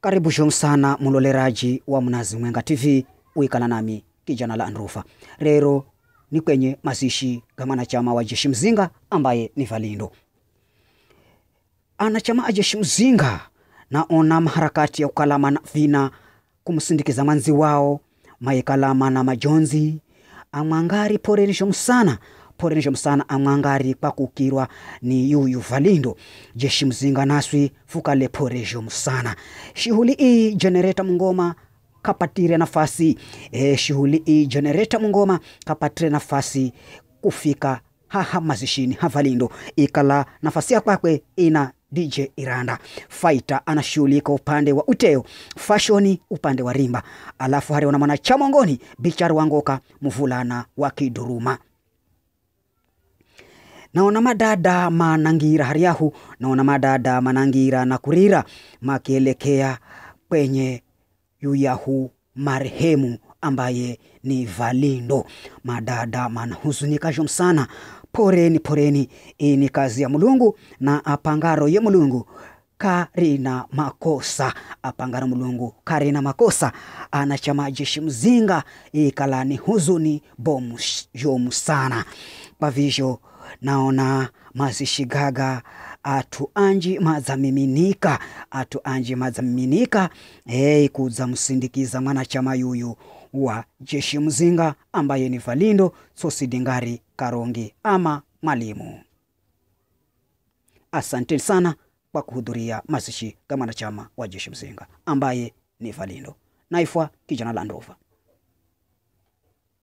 Karibu shung sana muloleraji wa Mnazi Mwenga TV, uikana nami kijana la Andrufa. Rero ni kwenye mazishi ga mwanachama wa jeshi mzinga ambaye ni Valindo. Anachama a jeshi mzinga naona maharakati ya kukalamana vina kumsindikiza manzi wao maikalama na majonzi amwangari ni shong sana porenje msana amwangari kwakukirwa ni yuyu valindo jeshi mzinga naswi fuka fukale porejo msana shughuli hii jenereta mngoma kapatire nafasi e, shughuli hii jenereta mngoma kapatire nafasi kufika haha mazishini havalindo ikala nafasi ya kwakwe ina DJ Iranda. Faita anashughulika upande wa uteo, fashoni upande wa rimba, alafu hariona mwanachama ngoni Bichar Wangoka, mvulana wa Kiduruma naona madada manangira hariahu naona madada manangira na kurira makielekea kwenye yuyahu marehemu ambaye ni Valindo. Madada manahuzunika jom sana, poreni poreni, ini ni kazi ya Mulungu na apangaro ye Mulungu karina makosa apangaro Mulungu karina makosa anachama jeshi mzinga ikalani huzuni bomu yomu sana kwa vivyo naona mazishi gaga atu anji mazamiminika atu anji mazamiminika hey, kuzamsindikiza mwanachama yuyu wa jeshi mzinga ambaye ni valindo sosidingari karongi ama mwalimu asante sana kwa kuhudhuria mazishi kama mwanachama wa jeshi mzinga ambaye ni valindo naifwa kijana la ndova